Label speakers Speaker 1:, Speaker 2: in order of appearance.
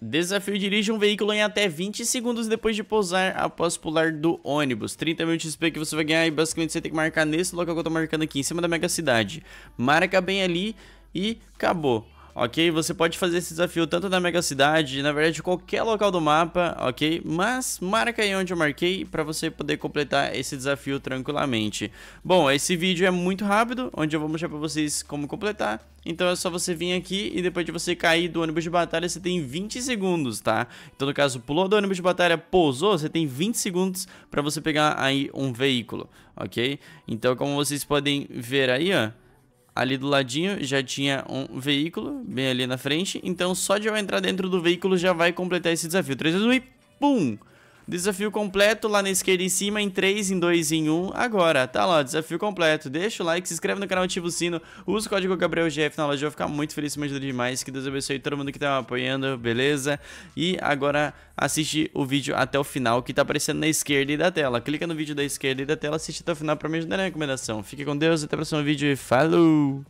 Speaker 1: Desafio dirige um veículo em até 20 segundos depois de pousar após pular do ônibus. 30 mil XP que você vai ganhar e basicamente você tem que marcar nesse local que eu tô marcando aqui, em cima da mega cidade. Marca bem ali e acabou ok? Você pode fazer esse desafio tanto na Mega Cidade, na verdade qualquer local do mapa, ok? Mas marca aí onde eu marquei para você poder completar esse desafio tranquilamente. Bom, esse vídeo é muito rápido, onde eu vou mostrar para vocês como completar. Então é só você vir aqui e depois de você cair do ônibus de batalha, você tem 20 segundos, tá? Então no caso, pulou do ônibus de batalha, pousou, você tem 20 segundos para você pegar aí um veículo, ok? Então como vocês podem ver aí, ó ali do ladinho já tinha um veículo, bem ali na frente. Então só de eu entrar dentro do veículo já vai completar esse desafio. 3, 2, 1 e pum! Desafio completo lá na esquerda em cima, em 3, em 2, em 1. Agora, tá lá, desafio completo. Deixa o like, se inscreve no canal, ativa o sino, usa o código GabrielGF na loja. Eu vou ficar muito feliz, me ajuda demais. Que Deus abençoe todo mundo que tá me apoiando, beleza? E agora assiste o vídeo até o final, que tá aparecendo na esquerda e da tela. Clica no vídeo da esquerda e da tela, assiste até o final pra me ajudar na recomendação. Fique com Deus, até o próximo vídeo e falou!